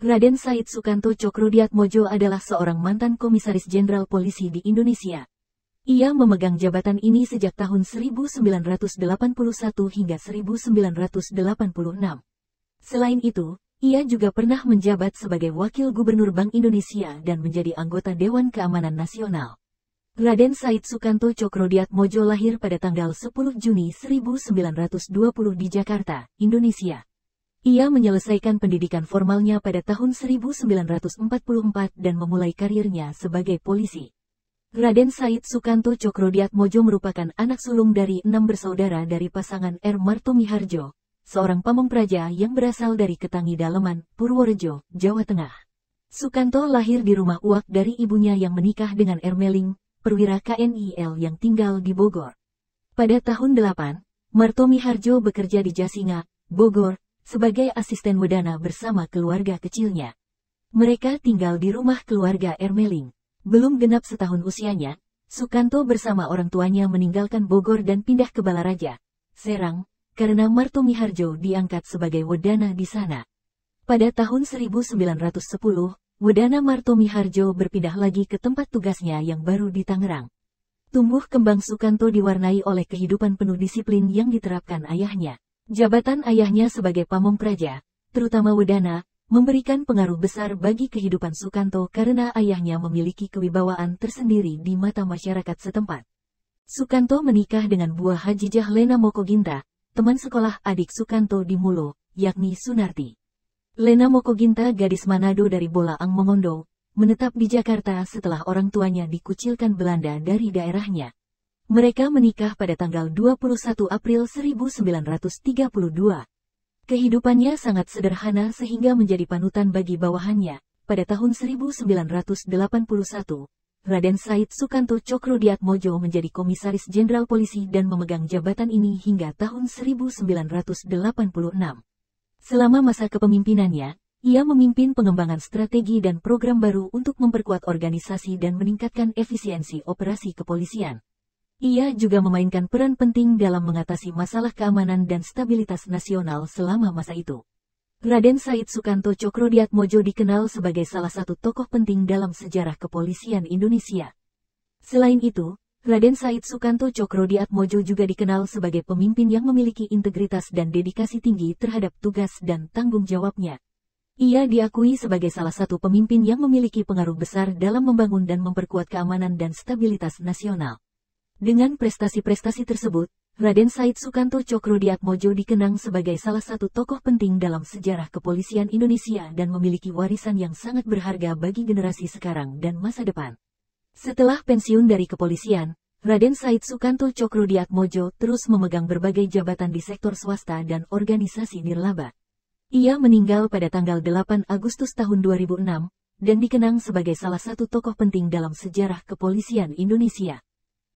Raden Said Sukanto Mojo adalah seorang mantan komisaris jenderal polisi di Indonesia. Ia memegang jabatan ini sejak tahun 1981 hingga 1986. Selain itu, ia juga pernah menjabat sebagai Wakil Gubernur Bank Indonesia dan menjadi anggota Dewan Keamanan Nasional. Raden Said Sukanto Cokrodiatmojo lahir pada tanggal 10 Juni 1920 di Jakarta, Indonesia. Ia menyelesaikan pendidikan formalnya pada tahun 1944 dan memulai karirnya sebagai polisi. Raden Said Sukanto Cokrodiat Mojo merupakan anak sulung dari enam bersaudara dari pasangan R. Marto Miharjo, seorang pamong praja yang berasal dari Ketangi Daleman, Purworejo, Jawa Tengah. Sukanto lahir di rumah uak dari ibunya yang menikah dengan Ermeling, perwira KNIL yang tinggal di Bogor. Pada tahun 8, Marto Miharjo bekerja di Jasinga, Bogor, sebagai asisten wedana bersama keluarga kecilnya. Mereka tinggal di rumah keluarga Ermeling. Belum genap setahun usianya, Sukanto bersama orang tuanya meninggalkan Bogor dan pindah ke Balaraja, Serang, karena Marto Miharjo diangkat sebagai wedana di sana. Pada tahun 1910, Wedana Marto Miharjo berpindah lagi ke tempat tugasnya yang baru di Tangerang. Tumbuh kembang Sukanto diwarnai oleh kehidupan penuh disiplin yang diterapkan ayahnya. Jabatan ayahnya sebagai pamong praja, terutama Wedana, memberikan pengaruh besar bagi kehidupan Sukanto karena ayahnya memiliki kewibawaan tersendiri di mata masyarakat setempat. Sukanto menikah dengan buah Hajijah Lena Mokoginta, teman sekolah adik Sukanto di Mulo, yakni Sunarti. Lena Mokoginta gadis Manado dari bola Ang Mongondo, menetap di Jakarta setelah orang tuanya dikucilkan Belanda dari daerahnya. Mereka menikah pada tanggal 21 April 1932. Kehidupannya sangat sederhana sehingga menjadi panutan bagi bawahannya. Pada tahun 1981, Raden Said Sukanto Cokro Diatmojo menjadi Komisaris Jenderal Polisi dan memegang jabatan ini hingga tahun 1986. Selama masa kepemimpinannya, ia memimpin pengembangan strategi dan program baru untuk memperkuat organisasi dan meningkatkan efisiensi operasi kepolisian. Ia juga memainkan peran penting dalam mengatasi masalah keamanan dan stabilitas nasional selama masa itu. Raden Said Sukanto Cokrodiatmojo dikenal sebagai salah satu tokoh penting dalam sejarah kepolisian Indonesia. Selain itu, Raden Said Sukanto Cokrodiatmojo juga dikenal sebagai pemimpin yang memiliki integritas dan dedikasi tinggi terhadap tugas dan tanggung jawabnya. Ia diakui sebagai salah satu pemimpin yang memiliki pengaruh besar dalam membangun dan memperkuat keamanan dan stabilitas nasional. Dengan prestasi-prestasi tersebut, Raden Said Sukanto Cokro Diatmojo dikenang sebagai salah satu tokoh penting dalam sejarah kepolisian Indonesia dan memiliki warisan yang sangat berharga bagi generasi sekarang dan masa depan. Setelah pensiun dari kepolisian, Raden Said Sukanto Cokro Diatmojo terus memegang berbagai jabatan di sektor swasta dan organisasi nirlaba. Ia meninggal pada tanggal 8 Agustus tahun 2006 dan dikenang sebagai salah satu tokoh penting dalam sejarah kepolisian Indonesia.